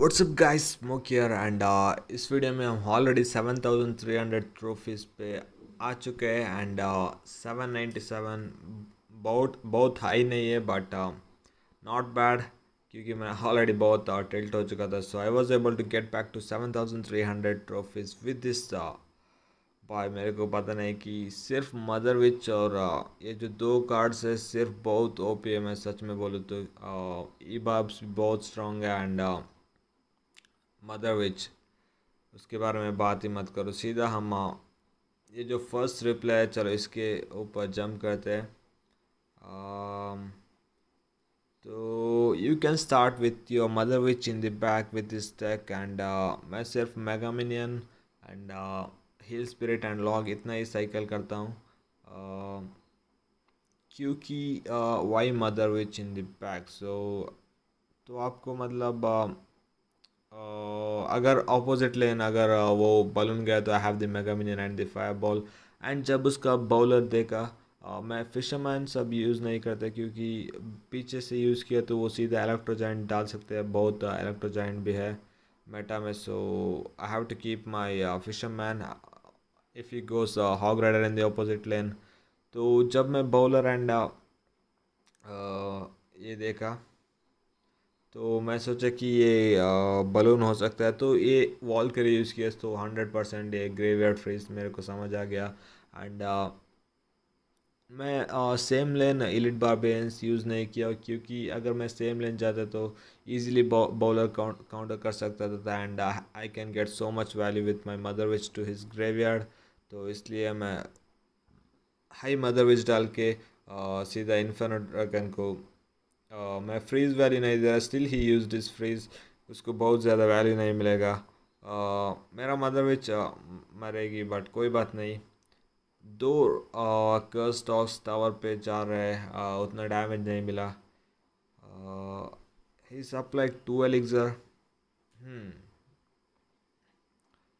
WhatsApp guys स्मोक ईयर and इस वीडियो में हम ऑलरेडी 7,300 ट्रॉफीज़ पे आ चुके हैं एंड सेवन नाइन्टी सेवन बहुत बहुत हाई नहीं है बट नॉट बैड क्योंकि मैं ऑलरेडी बहुत टिल्ट uh, हो चुका था so I was able to get back to seven thousand three hundred trophies with this by मेरे को पता नहीं कि सिर्फ मदर विच और uh, ये जो दो कार्ड्स है सिर्फ बहुत ओपी है मैं सच में बोलूँ तो ई uh, बाब्स बहुत स्ट्रॉन्ग है एंड मदर विच उसके बारे में बात ही मत करो सीधा हम आओ ये जो फर्स्ट रिप्लाई है चलो इसके ऊपर जम करते हैं um, तो you can start with your mother witch in the back with this tech and मैं सिर्फ mega minion and heal spirit and log इतना ही साइकिल करता हूँ um, uh, क्योंकि why mother witch in the back so तो आपको मतलब uh, Uh, अगर अपोजिट लेन अगर uh, वो बलून गया तो I have the mega minion and the fire ball and जब उसका बॉलर देखा Uh, मैं फिशरमैन सब यूज़ नहीं करते क्योंकि पीछे से यूज़ किया तो वो सीधा इलेक्ट्रोजाइंट डाल सकते हैं बहुत इलेक्ट्रोजाइंट uh, भी है मेटा में so I have to keep my fisherman if you goes hog rider in the opposite lane तो जब मैं बॉलर एंड uh, ये देखा तो मैं सोचा कि ये बलून हो सकता है तो ये वॉल लिए यूज़ किया तो हंड्रेड परसेंट ये ग्रेवियर फ्रीज मेरे को समझ आ गया एंड मैं आ, same lane elite barbarians use नहीं किया क्योंकि अगर मैं सेम लेन जाता तो इजीली बॉलर काउंटर कर सकता था and I can get so much value with my mother witch to his graveyard तो इसलिए मैं हाई मदर विच डाल के आ, सीधा इन्फेनो ड्रैगन को मैं फ्रीज़ वैल्यू नहीं दे रहा still he use this freeze उसको बहुत ज़्यादा वैल्यू नहीं मिलेगा uh, मेरा मदर विच मरेगी बट कोई बात नहीं दो कर्स टॉस टावर पे जा रहे हैं uh, उतना डैमेज नहीं मिला ही सब लाइक टू एलिग्जर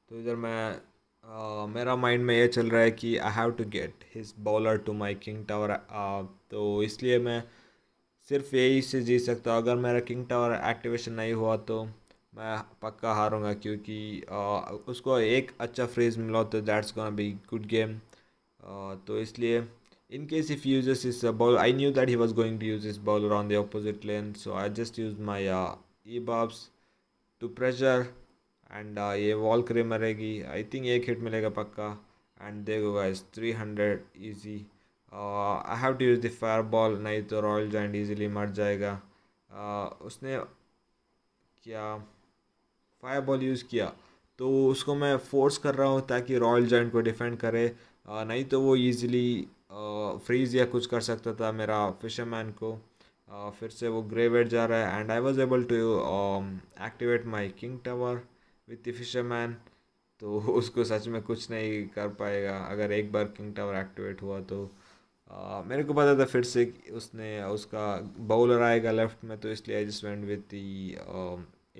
तो इधर मैं Uh, मेरा माइंड में ये चल रहा है कि I have to get his bowler to my king tower तो इसलिए मैं सिर्फ यही से जीत सकता हूँ अगर मेरा किंग टावर एक्टिवेशन नहीं हुआ तो मैं पक्का हारूंगा क्योंकि आ, उसको एक अच्छा फ्रेज मिला तो that's gonna be good game तो इसलिए in case if use his ball I knew that he was going to use his ball on the opposite lane so I just use my e barbs to pressure and ये वॉल क्रीम रहेगी I think एक hit मिलेगा पक्का and देखो इस three hundred easy I have to use the fire ball नहीं तो रॉयल जॉइंट ईज़िली मर जाएगा uh, उसने क्या फायर बॉल यूज़ किया तो उसको मैं फोर्स कर रहा हूँ ताकि रॉयल जॉइंट को डिफेंड करे uh, नहीं तो वो ईजिली फ्रीज uh, या कुछ कर सकता था मेरा फिशरमैन को Uh, फिर से वो ग्रेवेट जा रहा है and I was able to activate my king tower with the fisherman तो उसको सच में कुछ नहीं कर पाएगा अगर एक बार किंग टावर एक्टिवेट हुआ तो Uh, मेरे को पता था फिर से उसने उसका बॉलर आएगा लेफ्ट में तो इसलिए I just went with the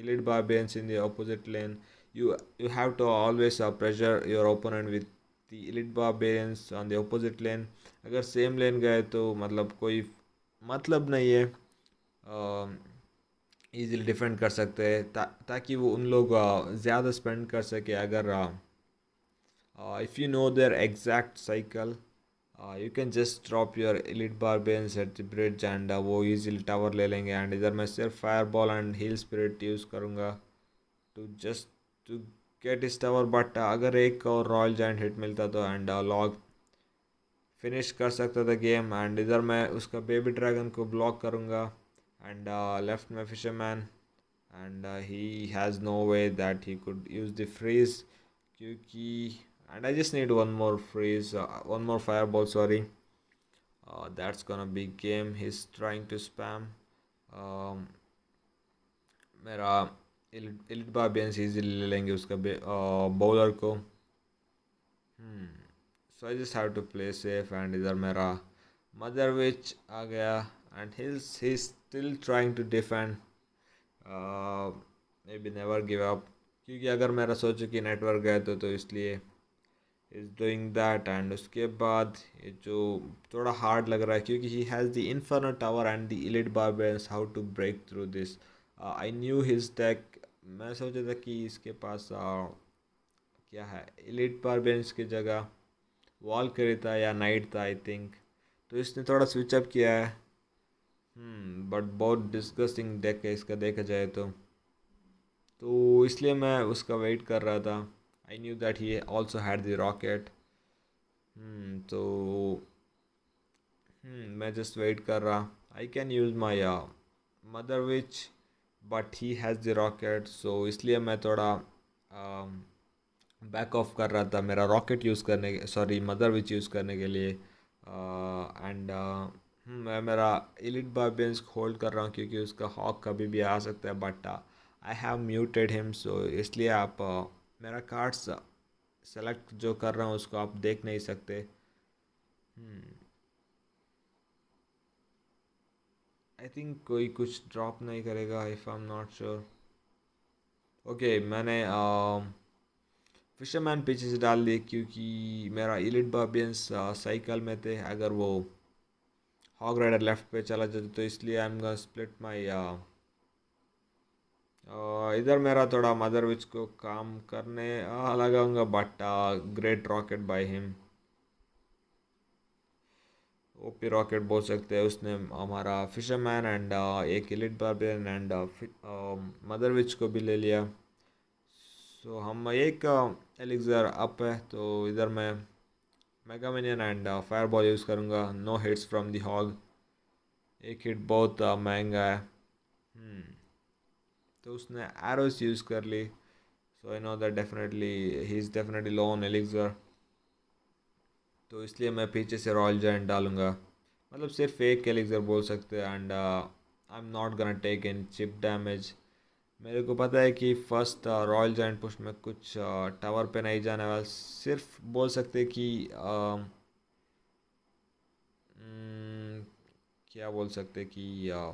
elite barbs in the opposite lane you you have to always pressure your opponent with the the elite barbs on the opposite lane अगर सेम लेन गए तो मतलब कोई मतलब नहीं है ईजिली uh, डिफेंड कर सकते हैं ता, ताकि वो उन लोग uh, ज़्यादा स्पेंड कर सके अगर if you know their exact cycle uh, you can just drop your elite barbarian set spirit and uh, वो easily tower ले लेंगे and इधर मैं सिर्फ fireball and heal spirit use करूँगा to just to get इस tower but uh, अगर एक और royal giant hit मिलता तो and uh, log फिनिश कर सकता था गेम एंड इधर मैं उसका बेबी ड्रैगन को ब्लॉक करूँगा एंड लेफ्ट में fisherman and he has no way that he could use the freeze क्योंकि and I just need one more freeze uh, one more fireball sorry uh, that's gonna be game he's trying to spam um, मेरा elite barbarians easily ले लेंगे उसका bowler uh, को so I just have to play safe and इधर मेरा mother witch आ गया and he's he still trying to defend maybe never give up क्योंकि अगर मेरा सोचो कि नेटवर्क गया तो, तो इसलिए इज़ डूइंग दैट एंड उसके बाद जो थोड़ा हार्ड लग रहा है क्योंकि he has the inferno tower and the elite barbarians how to break through this I knew his tech मैं सोचा था कि इसके पास आ, uh, क्या है इलिट बारबेंस की जगह वॉल करे था या नाइट था आई थिंक तो इसने थोड़ा स्विच अप किया है बट hmm, बहुत डिस्कसिंग डेक है इसका देखा जाए तो तो इसलिए मैं उसका वेट कर रहा था I knew that he also had the rocket. Hmm, तो hmm, मैं जस्ट वेट कर रहा I can use my mother witch but he has the rocket so इसलिए मैं थोड़ा बैक um, ऑफ कर रहा था मेरा रॉकेट यूज़ करने के सॉरी मदर विच यूज़ करने के लिए एंड uh, uh, hmm, मैं मेरा एलिट बारबेंस होल्ड कर रहा हूँ क्योंकि उसका हॉक कभी भी आ सकता है but I have muted him so इसलिए आप uh, मेरा कार्ड्स सेलेक्ट जो कर रहा हूँ उसको आप देख नहीं सकते आई hmm. थिंक कोई कुछ ड्रॉप नहीं करेगा if I am not sure okay मैंने फिशरमैन पीछे से डाल दिए क्योंकि मेरा इलिट बाबियंस साइकिल में थे अगर वो हॉग राइडर लेफ्ट पे चला जाता तो इसलिए आई एम स्प्लिट माई इधर मेरा थोड़ा मदरविच को काम करने लगाऊंगा but great rocket by him OP rocket बोल सकते हैं उसने हमारा फिशरमैन एंड एक एलिट बार्बियन एंड विच को भी ले लिया सो so, हम एक एलिगर अप है तो इधर मैं mega minion and fireball use करूँगा no hits from the hog एक हिट बहुत महंगा है hmm. तो उसने एरोस यूज़ कर ली so I know that definitely he is definitely low on elixir तो इसलिए मैं पीछे से रॉयल जॉइंट डालूंगा मतलब सिर्फ एक एलिक्सर बोल सकते हैं and I am not gonna take in chip damage मेरे को पता है कि फर्स्ट रॉयल जॉइंट पुश में कुछ टावर uh, पे नहीं जाने वाला सिर्फ बोल सकते कि uh, क्या बोल सकते कि uh,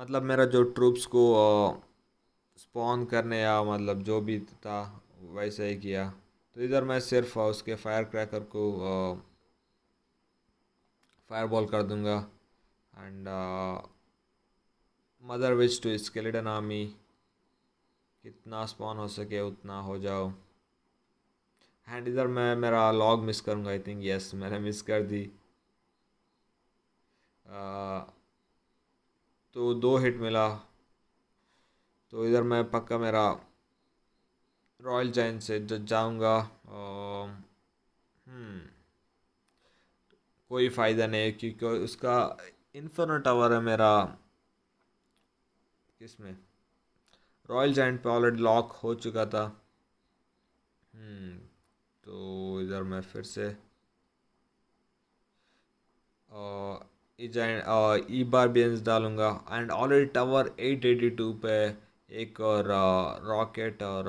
मतलब मेरा जो ट्रूप्स को स्पॉन करने या मतलब जो भी था वैसे ही किया तो इधर मैं सिर्फ उसके फायर क्रैकर को फायर बॉल कर दूंगा and mother witch to skeleton army कितना स्पॉन हो सके उतना हो जाओ एंड इधर मैं मेरा लॉग मिस करूँगा आई थिंक यस मैंने मिस कर दी uh, तो दो हिट मिला तो इधर मैं पक्का मेरा रॉयल चैन से जाऊँगा हम्म, कोई फ़ायदा नहीं क्योंकि उसका इन्फर्नो टावर है मेरा किस में रॉयल जैंट पे ऑलरेडी लॉक हो चुका था हम्म, तो इधर मैं फिर से ई बार बेंस डालूंगा एंड ऑलरेडी टावर 882 पे एक और रॉकेट और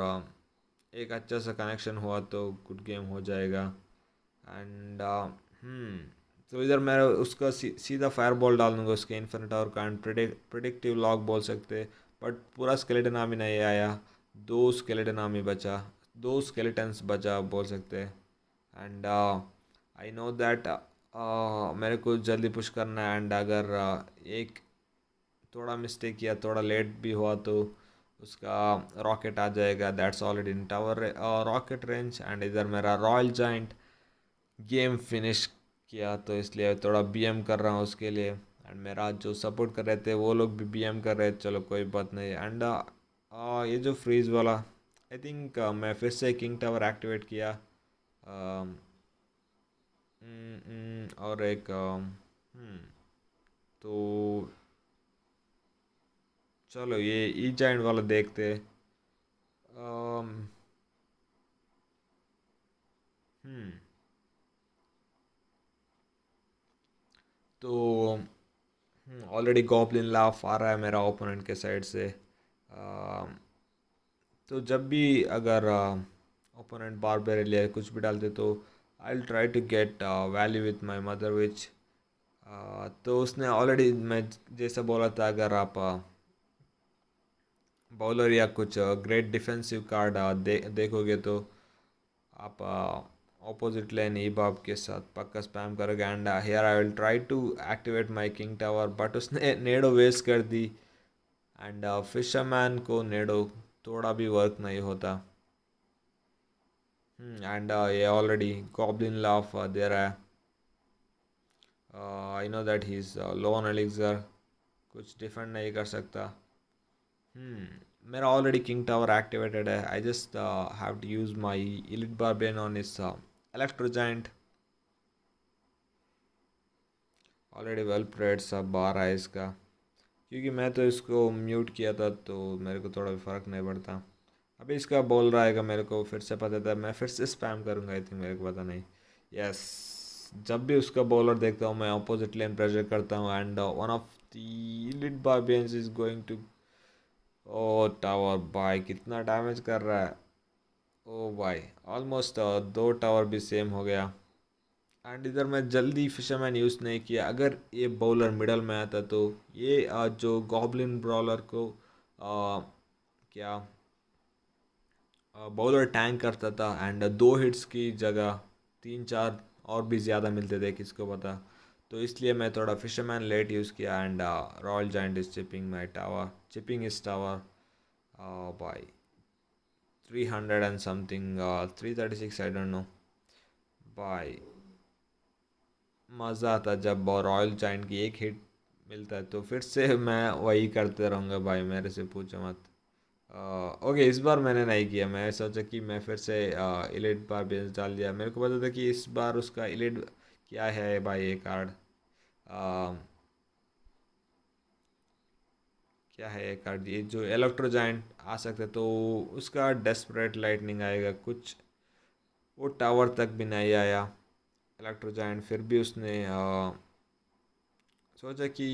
एक अच्छा सा कनेक्शन हुआ तो गुड गेम हो जाएगा एंड हम्म, तो इधर मैं उसका सी, सीधा फायर बॉल डाल दूँगा उसके इन्फिनिट और का प्रडिक्टिव लॉक बोल सकते बट पूरा स्केलेटन आर्मी नहीं आया दो स्केलेटन आर्मी बचा दो स्केलेटन्स बचा बोल सकते एंड आई नो दैट मेरे को जल्दी पुश करना है एंड अगर एक थोड़ा मिस्टेक या थोड़ा लेट भी हुआ तो उसका रॉकेट आ जाएगा that's already in tower rocket range and इधर मेरा रॉयल जॉइंट गेम फिनिश किया तो इसलिए थोड़ा बीएम कर रहा हूँ उसके लिए एंड मेरा जो सपोर्ट कर रहे थे वो लोग भी बीएम कर रहे थे चलो कोई बात नहीं एंड ये जो फ्रीज वाला आई थिंक मैं फिर से किंग टावर एक्टिवेट किया हम्म, और एक हम्म, तो चलो ये ई जॉइंट वाला देखते हम्म तो ऑलरेडी गॉबलिन लाफ आ रहा है मेरा ओपोनेंट के साइड से तो जब भी अगर ओपोनेंट बार बार ले कुछ भी डालते तो आई try to get uh, value with my mother which uh, तो उसने ऑलरेडी मैं जैसा बोला था अगर आप बॉलर uh, या कुछ ग्रेट डिफेंसिव कार्ड दे, देखोगे तो आप ऑपोजिट लेन लाइन ईबाब के साथ पक्का स्पैम करोगे and here I will try to activate my king tower but उसने नेडो वेस्ट कर दी एंड फिशरमैन uh, को नेडो थोड़ा भी वर्क नहीं होता Hmm, and uh, yeah, already Goblin Laugh, uh, there uh, uh, I know that he's uh, low on elixir, कुछ defend नहीं कर सकता hmm, मेरा ऑलरेडी किंग टावर एक्टिवेटेड है I just have to use my elite barbarian on इस electro giant already well prayed सा बार है इसका क्योंकि मैं तो इसको म्यूट किया था तो मेरे को थोड़ा भी फ़र्क नहीं पड़ता अभी इसका बोल रहा है मेरे को फिर से पता था मैं फिर से स्पैम करूँगा आई थिंक मेरे को पता नहीं यस जब भी उसका बॉलर देखता हूँ मैं अपोजिट लेन प्रेशर करता हूँ and one of the elite is going to oh tower by कितना डैमेज कर रहा है ओ बाय ऑलमोस्ट दो टावर भी सेम हो गया एंड इधर मैं जल्दी फिशरमैन यूज़ नहीं किया अगर ये बॉलर मिडल में आता तो ये uh, जो गॉबलिन ब्रॉलर को आ, uh, क्या बॉलर टैंक करता था एंड दो हिट्स की जगह तीन चार और भी ज़्यादा मिलते थे किसको पता तो इसलिए मैं थोड़ा फिशरमैन लेट यूज़ किया and royal giant is chipping my tower chipping is tower by three hundred and something three thirty six I don't know बाई मज़ा आता जब रॉयल जॉइंट की एक हिट मिलता है तो फिर से मैं वही करते रहूँगा भाई मेरे से पूछो मत ओके uh, इस बार मैंने नहीं किया मैं सोचा कि मैं फिर से इलेट बार बेस डाल दिया मेरे को पता था कि इस बार उसका इलेट क्या है भाई ये कार्ड um, क्या है ये कार्ड ये जो इलेक्ट्रो जॉइंट आ सकते तो उसका डेस्परेट लाइटनिंग आएगा कुछ वो टावर तक भी नहीं आया इलेक्ट्रो जॉइंट फिर भी उसने आ, uh, सोचा कि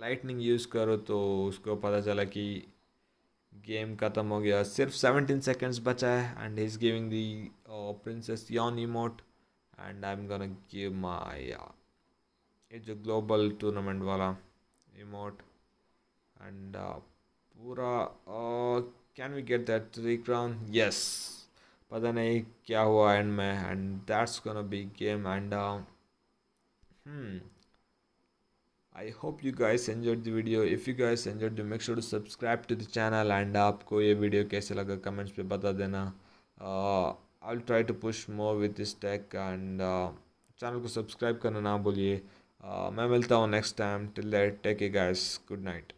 लाइटनिंग यूज़ करो तो उसको पता चला कि गेम ख़त्म हो गया सिर्फ सेवनटीन सेकेंड्स बचा है and is giving the princess yawn emote and I am gonna give my ये जो ग्लोबल टूर्नामेंट वाला इमोट एंड uh, पूरा can we get that three crown yes पता नहीं क्या हुआ एंड में and that's gonna be game and I hope you guys enjoyed the video if you guys enjoyed the make sure to subscribe to the channel and आपको ये video कैसे लगा comments पे बता देना I will try to push more with this tech and channel को subscribe करना ना भूलिए uh, मैं मिलता हूँ next time till that take a guys good night